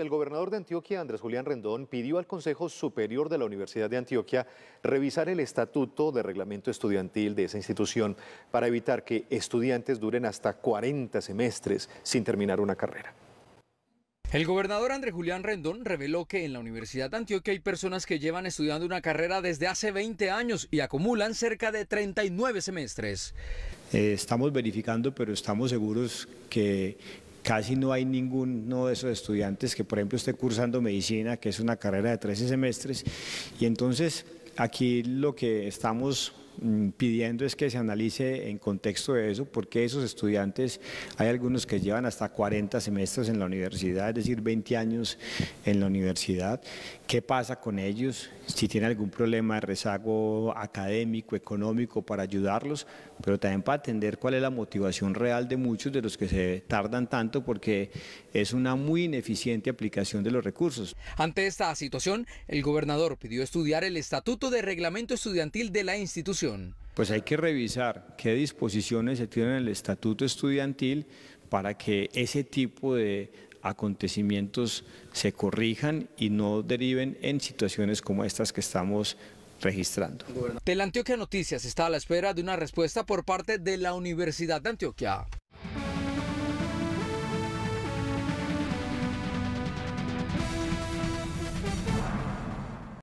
el gobernador de Antioquia, Andrés Julián Rendón, pidió al Consejo Superior de la Universidad de Antioquia revisar el estatuto de reglamento estudiantil de esa institución para evitar que estudiantes duren hasta 40 semestres sin terminar una carrera. El gobernador Andrés Julián Rendón reveló que en la Universidad de Antioquia hay personas que llevan estudiando una carrera desde hace 20 años y acumulan cerca de 39 semestres. Eh, estamos verificando, pero estamos seguros que casi no hay ninguno de esos estudiantes que, por ejemplo, esté cursando medicina, que es una carrera de 13 semestres, y entonces aquí lo que estamos Mm, pidiendo es que se analice en contexto de eso, porque esos estudiantes, hay algunos que llevan hasta 40 semestres en la universidad, es decir, 20 años en la universidad, qué pasa con ellos, si tienen algún problema de rezago académico, económico, para ayudarlos, pero también para atender cuál es la motivación real de muchos de los que se tardan tanto, porque es una muy ineficiente aplicación de los recursos. Ante esta situación, el gobernador pidió estudiar el estatuto de reglamento estudiantil de la institución pues hay que revisar qué disposiciones se tienen en el estatuto estudiantil para que ese tipo de acontecimientos se corrijan y no deriven en situaciones como estas que estamos registrando. De Del Antioquia Noticias está a la espera de una respuesta por parte de la Universidad de Antioquia.